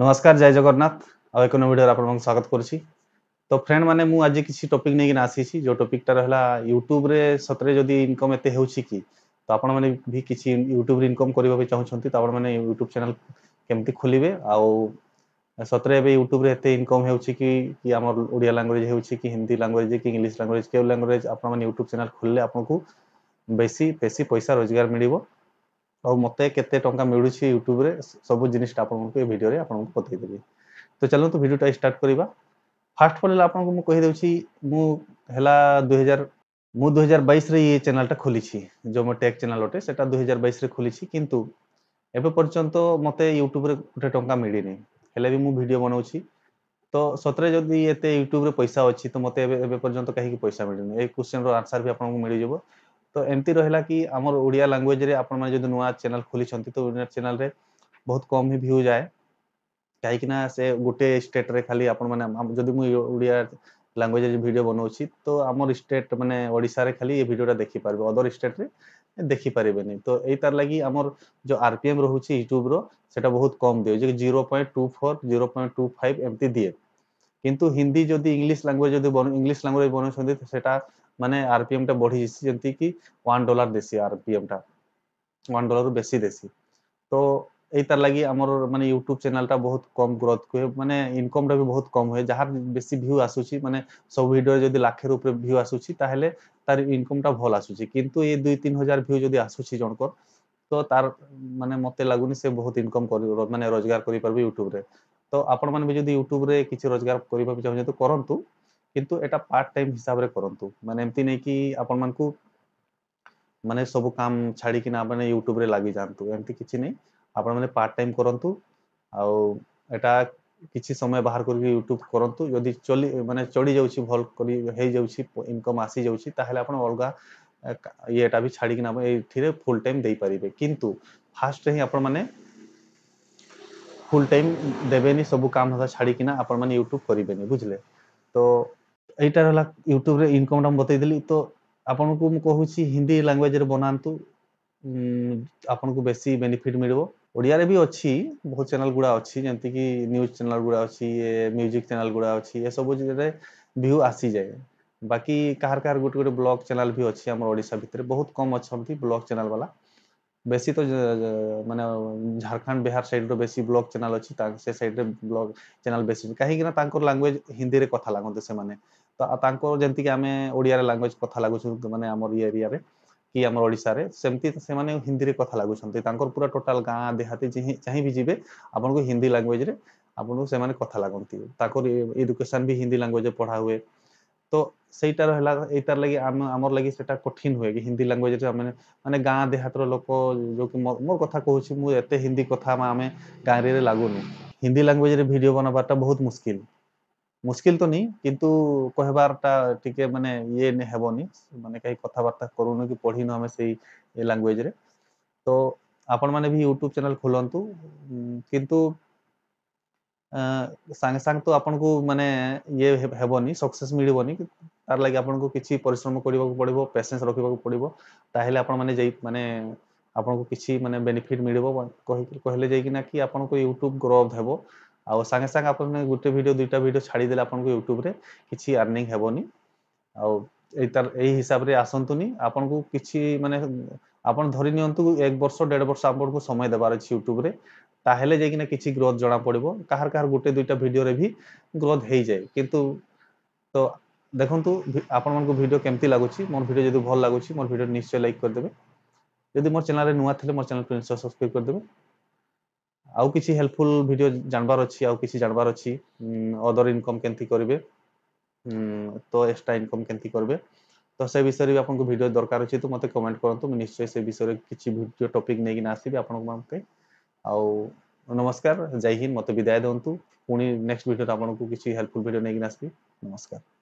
ନମସ୍କାର ଜୟ ଜଗନ୍ନାଥ ଆଉ ଏକ ନୂଆ ଭିଡ଼ିଓରେ ଆପଣଙ୍କୁ ସ୍ୱାଗତ କରୁଛି ତ ଫ୍ରେଣ୍ଡ ମାନେ ମୁଁ ଆଜି କିଛି ଟପିକ୍ ନେଇକିନା ଆସିଛି ଯେଉଁ ଟପିକ୍ଟା ରହିଲା ୟୁଟ୍ୟୁବରେ ସତରେ ଯଦି ଇନକମ୍ ଏତେ ହେଉଛି କି ତ ଆପଣମାନେ ବି କିଛି ୟୁଟ୍ୟୁବରେ ଇନକମ୍ କରିବା ପାଇଁ ଚାହୁଁଛନ୍ତି ତ ଆପଣମାନେ ୟୁଟ୍ୟୁବ୍ ଚ୍ୟାନେଲ୍ କେମିତି ଖୋଲିବେ ଆଉ ସତରେ ଏବେ ୟୁଟ୍ୟୁବରେ ଏତେ ଇନକମ୍ ହେଉଛି କି କି ଆମର ଓଡ଼ିଆ ଲାଙ୍ଗୁଏଜ୍ ହେଉଛି କି ହିନ୍ଦୀ ଲାଙ୍ଗୁଏଜ୍ କି ଇଂଲିଶ ଲାଙ୍ଗୁଏଜ୍ କେଉଁ ଲାଙ୍ଗୁଏଜ୍ ଆପଣମାନେ ୟୁଟ୍ୟୁବ୍ ଚ୍ୟାନେଲ୍ ଖୋଲିଲେ ଆପଣଙ୍କୁ ବେଶୀ ବେଶୀ ପଇସା ରୋଜଗାର ମିଳିବ ଆଉ ମୋତେ କେତେ ଟଙ୍କା ମିଳୁଛି ୟୁଟ୍ୟୁବରେ ସବୁ ଜିନିଷଟା ଆପଣଙ୍କୁ ଏ ଭିଡ଼ିଓରେ ଆପଣଙ୍କୁ ବତେଇଦେବି ତ ଚାଲନ୍ତୁ ଭିଡ଼ିଓଟା ଷ୍ଟାର୍ଟ କରିବା ଫାର୍ଷ୍ଟ ପଡ଼ିଲେ ଆପଣଙ୍କୁ ମୁଁ କହିଦେଉଛି ମୁଁ ହେଲା ଦୁଇହଜାର ମୁଁ ଦୁଇହଜାର ବାଇଶରେ ଇଏ ଚ୍ୟାନେଲ୍ଟା ଖୋଲିଛି ଜୋମୋ ଟେକ୍ ଚ୍ୟାନେଲ୍ ଗୋଟେ ସେଟା ଦୁଇହଜାର ବାଇଶରେ ଖୋଲିଛି କିନ୍ତୁ ଏବେ ପର୍ଯ୍ୟନ୍ତ ମୋତେ ୟୁଟ୍ୟୁବରେ ଗୋଟେ ଟଙ୍କା ମିଳିନି ହେଲେ ବି ମୁଁ ଭିଡ଼ିଓ ବନାଉଛି ତ ସତରେ ଯଦି ଏତେ ୟୁଟ୍ୟୁବରେ ପଇସା ଅଛି ତ ମୋତେ ଏବେ ପର୍ଯ୍ୟନ୍ତ କାହିଁକି ପଇସା ମିଳିନି ଏଇ କୋଶ୍ଚିନ୍ର ଆନ୍ସର୍ ବି ଆପଣଙ୍କୁ ମିଳିଯିବ ତ ଏମିତି ରହିଲା କି ଆମର ଓଡ଼ିଆ ଲାଙ୍ଗୁଏଜରେ ଆପଣମାନେ ଯଦି ନୂଆ ଚ୍ୟାନେଲ୍ ଖୋଲିଛନ୍ତି ତ ଓଡ଼ିଆ ଚ୍ୟାନେଲ୍ରେ ବହୁତ କମ୍ ହିଁ ଭ୍ୟୁ ଯାଏ କାହିଁକିନା ସେ ଗୋଟେ ଷ୍ଟେଟ୍ରେ ଖାଲି ଆପଣମାନେ ଯଦି ମୁଁ ଓଡ଼ିଆ ଲାଙ୍ଗୁଏଜରେ ଭିଡ଼ିଓ ବନାଉଛି ତ ଆମର ଷ୍ଟେଟ୍ ମାନେ ଓଡ଼ିଶାରେ ଖାଲି ଏ ଭିଡ଼ିଓଟା ଦେଖିପାରିବେ ଅଦର ଷ୍ଟେଟ୍ରେ ଦେଖିପାରିବେନି ତ ଏଇ ତାର ଲାଗି ଆମର ଯେଉଁ ଆର୍ ପି ଏମ୍ ରହୁଛି ୟୁଟ୍ୟୁବ୍ର ସେଟା ବହୁତ କମ୍ ଦିଏ ଯେ zero point two four zero point two five ଏମିତି ଦିଏ କିନ୍ତୁ ହିନ୍ଦୀ ଯଦି ଇଂଲିଶ ଲାଙ୍ଗୁଏଜ୍ ଯଦି ଇଂଲିଶ ଲାଙ୍ଗୁଏଜ୍ ବନାଉଛନ୍ତି ସେଟା ମାନେ ଆରପିଏମ୍ ଟା ବଢିଯାଇଛି ଯେମିତି କି ୱାନ୍ ଡଲାର ଦେଶୀ ଆରପିଏମ୍ ଟା ୱାନ୍ ଡଲାରରୁ ବେଶୀ ଦେଶୀ ତ ଏଇତାର ଲାଗି ଆମର ମାନେ ୟୁଟ୍ୟୁବ ଚ୍ୟାନେଲଟା ବହୁତ କମ୍ ଗ୍ରୋଥ୍ ହୁଏ ମାନେ ଇନକମ୍ଟା ବି ବହୁତ କମ୍ ହୁଏ ଯାହାର ବେଶୀ ଭ୍ୟୁ ଆସୁଛି ମାନେ ସବୁ ଭିଡ଼ିଓରେ ଯଦି ଲାକ୍ଷର ଉପରେ ଭ୍ୟୁ ଆସୁଛି ତାହେଲେ ତାର ଇନକମ୍ଟା ଭଲ ଆସୁଛି କିନ୍ତୁ ଏ ଦୁଇ ତିନି ହଜାର ଭ୍ୟୁ ଯଦି ଆସୁଛି ଜଣଙ୍କର ତ ତାର ମାନେ ମୋତେ ଲାଗୁନି ସେ ବହୁତ ଇନକମ୍ କରି ମାନେ ରୋଜଗାର କରିପାରିବେ ୟୁଟ୍ୟୁବରେ ତ ଆପଣମାନେ ବି ଯଦି ୟୁଟ୍ୟୁବରେ କିଛି ରୋଜଗାର କରିବାକୁ ଚାହୁଁଛନ୍ତି କରନ୍ତୁ কিন্তু এটা পার্ট টাইম হিসাব রে করন্তু মানে এমতি নাই কি আপন মানকু মানে সব কাম ছাড়ি কি না মানে ইউটিউব রে লাগি যান্তু এমতি কিছি নাই আপন মানে পার্ট টাইম করন্তু আৰু এটা কিছি সময় বাহৰ কৰিব ইউটিউব কৰন্তু যদি একচুয়ালি মানে চঢ়ি যাওছি ভলক কৰি হৈ যাওছি ইনকাম আসি যাওছি তাহলে আপন অলগা এ এটা ভি ছাড়ি কি না এই থিৰে ফুল টাইম দেই পাৰিবে কিন্তু ফাস্ট হে আপন মানে ফুল টাইম দেবে নি সব কাম ছাড়ি কি না আপন মানে ইউটিউব কৰিব নি বুজলে তো ଏଇଟା ହେଲା ୟୁଟ୍ୟୁବରେ ଇନକମ୍ଟା ମୁଁ ବତେଇଦେଲି ତ ଆପଣଙ୍କୁ ମୁଁ କହୁଛି ହିନ୍ଦୀ ଲାଙ୍ଗୁଏଜରେ ବନାନ୍ତୁ ଆପଣଙ୍କୁ ବେଶୀ ବେନିଫିଟ୍ ମିଳିବ ଓଡ଼ିଆରେ ବି ଅଛି ବହୁତ ଚ୍ୟାନେଲ୍ ଗୁଡ଼ା ଅଛି ଯେମିତିକି ନ୍ୟୁଜ୍ ଚ୍ୟାନେଲ୍ ଗୁଡ଼ା ଅଛି ଇଏ ମ୍ୟୁଜିକ୍ ଚ୍ୟାନେଲ୍ ଗୁଡ଼ା ଅଛି ଏସବୁରେ ଭ୍ୟୁ ଆସିଯାଏ ବାକି କାହାର କାହାର ଗୋଟେ ଗୋଟେ ବ୍ଲଗ୍ ଚ୍ୟାନେଲ୍ ବି ଅଛି ଆମର ଓଡ଼ିଶା ଭିତରେ ବହୁତ କମ୍ ଅଛନ୍ତି ବ୍ଲଗ୍ ଚ୍ୟାନେଲ୍ ବାଲା বেসি তো মানে झारखंड बिहार সাইডরো বেসি ব্লগ চ্যানেল আছে তা সাইড ব্লগ চ্যানেল বেশি মানে তাংক ল্যাঙ্গুয়েজ হিন্দি রে কথা লাগতে সে মানে তো তাংক জেনতি কি আমি ওড়িয়া ল্যাঙ্গুয়েজ কথা লাগু মানে আমরি এরিয়া রে কি আমরি ওড়িশা রে সেমতি সে মানে হিন্দি রে কথা লাগুছন্তি তাংক পুরা টোটাল গাঁ আ দেহাতি জহি চাইবি জবে আপণক হিন্দি ল্যাঙ্গুয়েজ রে আপণক সে মানে কথা লাগন্তি তাকর এডুকেশন বি হিন্দি ল্যাঙ্গুয়েজে পড়া হুয়ে ତ ସେଇଟାର ହେଲା ଏଇଟାର ଲାଗି ଆମ ଆମର ଲାଗି ସେଇଟା କଠିନ ହୁଏ କି ହିନ୍ଦୀ ଲାଙ୍ଗୁଏଜରେ ଆମେ ମାନେ ଗାଁ ଦେହାତର ଲୋକ ଯେଉଁକି ମୋ କଥା କହୁଛି ମୁଁ ଏତେ ହିନ୍ଦୀ କଥା ଆମେ ଗାଁରେ ଲାଗୁନି ହିନ୍ଦୀ ଲାଙ୍ଗୁଏଜରେ ଭିଡ଼ିଓ ବନାବାରଟା ବହୁତ ମୁସ୍କିଲ ମୁସ୍କିଲ ତ ନାହିଁ କିନ୍ତୁ କହିବାରଟା ଟିକେ ମାନେ ଇଏ ହେବନି ମାନେ କାହିଁ କଥାବାର୍ତ୍ତା କରୁନୁ କି ପଢ଼ିନୁ ଆମେ ସେଇ ଲାଙ୍ଗୁଏଜରେ ତ ଆପଣମାନେ ବି ୟୁଟ୍ୟୁବ୍ ଚ୍ୟାନେଲ୍ ଖୋଲନ୍ତୁ କିନ୍ତୁ আা সাঙে সাঙে তো আপোনক মানে ইয়ে হেবনি সাকসেস মিড়বনি তার লাগি আপোনক কিছি পরিশ্রম কৰিব লাগিব পেশেন্স ৰখিব লাগিব তাহেলে আপোন মানে যেই মানে আপোনক কিছি মানে बेनिफिट মিড়ব ব কহে কহেলে যেই কি না কি আপোনক ইউটিউব গ্ৰোৱথ হব আৰু সাঙে সাঙে আপোন মানে গুটে ভিডিও দুইটা ভিডিও ছাড়ি দিলে আপোনক ইউটিউবৰে কিছি আৰ্নিং হেবনি আৰু এই তাৰ এই হিচাপৰে আসন্তনি আপোনক কিছি মানে ଆପଣ ଧରି ନିଅନ୍ତୁ ଏକ ବର୍ଷ ଦେଢ଼ ବର୍ଷ ଆପଣଙ୍କୁ ସମୟ ଦେବାର ଅଛି ୟୁଟ୍ୟୁବରେ ତାହେଲେ ଯାଇକିନା କିଛି ଗ୍ରୋଥ୍ ଜଣାପଡ଼ିବ କାହାର କାହାର ଗୋଟେ ଦୁଇଟା ଭିଡ଼ିଓରେ ବି ଗ୍ରୋଥ୍ ହେଇଯାଏ କିନ୍ତୁ ତ ଦେଖନ୍ତୁ ଆପଣମାନଙ୍କୁ ଭିଡ଼ିଓ କେମିତି ଲାଗୁଛି ମୋର ଭିଡ଼ିଓ ଯଦି ଭଲ ଲାଗୁଛି ମୋର ଭିଡ଼ିଓ ନିଶ୍ଚୟ ଲାଇକ୍ କରିଦେବେ ଯଦି ମୋର ଚ୍ୟାନେଲ୍ରେ ନୂଆ ଥିଲେ ମୋର ଚ୍ୟାନେଲ୍କୁ ନିଶ୍ଚୟ ସବସ୍କ୍ରାଇବ୍ କରିଦେବେ ଆଉ କିଛି ହେଲ୍ପଫୁଲ୍ ଭିଡ଼ିଓ ଜାଣିବାର ଅଛି ଆଉ କିଛି ଜାଣିବାର ଅଛି ଅଦର୍ ଇନକମ୍ କେମିତି କରିବେ ତ ଏକ୍ସଟ୍ରା ଇନକମ୍ କେମିତି କରିବେ ତ ସେ ବିଷୟରେ ବି ଆପଣଙ୍କୁ ଭିଡ଼ିଓ ଦରକାର ଅଛି ତ ମୋତେ କମେଣ୍ଟ କରନ୍ତୁ ମୁଁ ନିଶ୍ଚୟ ସେ ବିଷୟରେ କିଛି ଭିଡ଼ିଓ ଟପିକ୍ ନେଇକିନା ଆସିବି ଆପଣଙ୍କ ପାଇଁ ଆଉ ନମସ୍କାର ଜୟ ହିନ୍ଦ ମୋତେ ବିଦାୟ ଦିଅନ୍ତୁ ପୁଣି ନେକ୍ସଟ ଭିଡ଼ିଓରେ ଆପଣଙ୍କୁ କିଛି ହେଲ୍ପଫୁଲ୍ ଭିଡ଼ିଓ ନେଇକିନା ଆସିବି ନମସ୍କାର